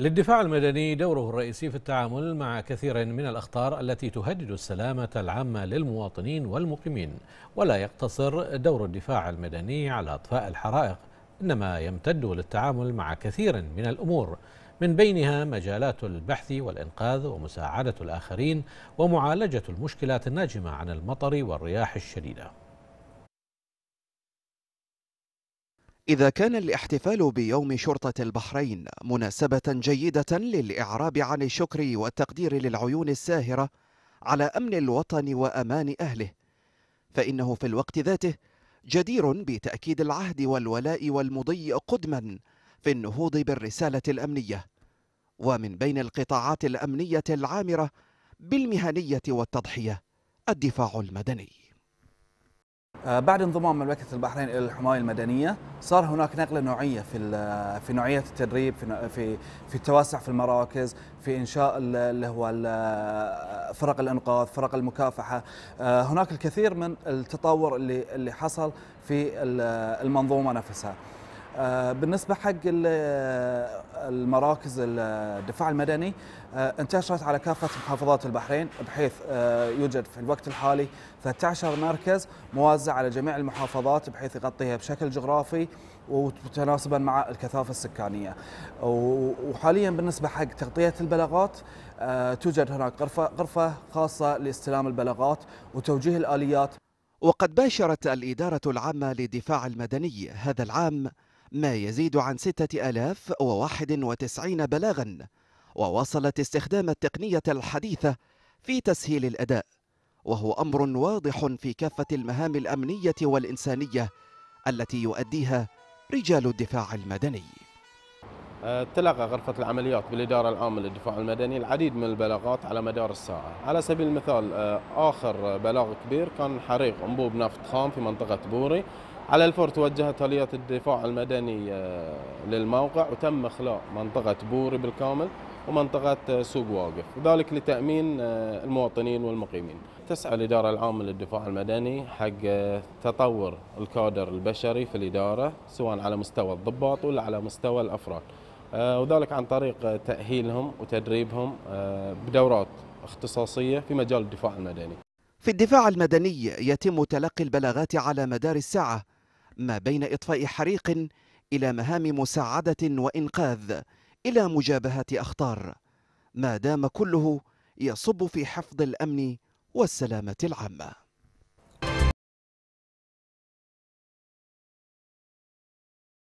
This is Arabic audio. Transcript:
للدفاع المدني دوره الرئيسي في التعامل مع كثير من الأخطار التي تهدد السلامة العامة للمواطنين والمقيمين ولا يقتصر دور الدفاع المدني على إطفاء الحرائق إنما يمتد للتعامل مع كثير من الأمور من بينها مجالات البحث والإنقاذ ومساعدة الآخرين ومعالجة المشكلات الناجمة عن المطر والرياح الشديدة إذا كان الاحتفال بيوم شرطة البحرين مناسبة جيدة للإعراب عن الشكر والتقدير للعيون الساهرة على أمن الوطن وأمان أهله فإنه في الوقت ذاته جدير بتأكيد العهد والولاء والمضي قدما في النهوض بالرسالة الأمنية ومن بين القطاعات الأمنية العامرة بالمهنية والتضحية الدفاع المدني آه، بعد انضمام مملكة البحرين إلى الحماية المدنية صار هناك نقلة نوعية في آه، في نوعية التدريب في آه، في في التوسع في المراكز في إنشاء اللي هو فرق الإنقاذ فرق المكافحة هناك الكثير من التطور اللي اللي حصل في المنظومة نفسها آه، بالنسبه حق آه، المراكز الدفاع المدني آه، انتشرت على كافه محافظات البحرين بحيث يوجد في الوقت الحالي 13 مركز موزع على جميع المحافظات بحيث يغطيها بشكل جغرافي وتناسبا مع الكثافه السكانيه وحاليا بالنسبه حق تغطيه البلاغات توجد هناك غرفه غرفه خاصه لاستلام البلاغات وتوجيه الاليات وقد باشرت الاداره العامه للدفاع المدني هذا العام ما يزيد عن 6091 بلاغا وواصلت استخدام التقنية الحديثة في تسهيل الأداء وهو أمر واضح في كافة المهام الأمنية والإنسانية التي يؤديها رجال الدفاع المدني تلقى غرفة العمليات بالإدارة العامة للدفاع المدني العديد من البلاغات على مدار الساعة على سبيل المثال آه، آخر بلاغ كبير كان حريق أنبوب نفط خام في منطقة بوري على الفور توجهت اليات الدفاع المدني آه، للموقع وتم إخلاء منطقة بوري بالكامل ومنطقة آه، سوق واقف وذلك لتأمين آه، المواطنين والمقيمين تسعى الإدارة العامة للدفاع المدني حق تطور الكادر البشري في الإدارة سواء على مستوى الضباط ولا على مستوى الأفراد وذلك عن طريق تأهيلهم وتدريبهم بدورات اختصاصية في مجال الدفاع المدني في الدفاع المدني يتم تلقي البلاغات على مدار الساعة ما بين إطفاء حريق إلى مهام مساعدة وإنقاذ إلى مجابهة أخطار ما دام كله يصب في حفظ الأمن والسلامة العامة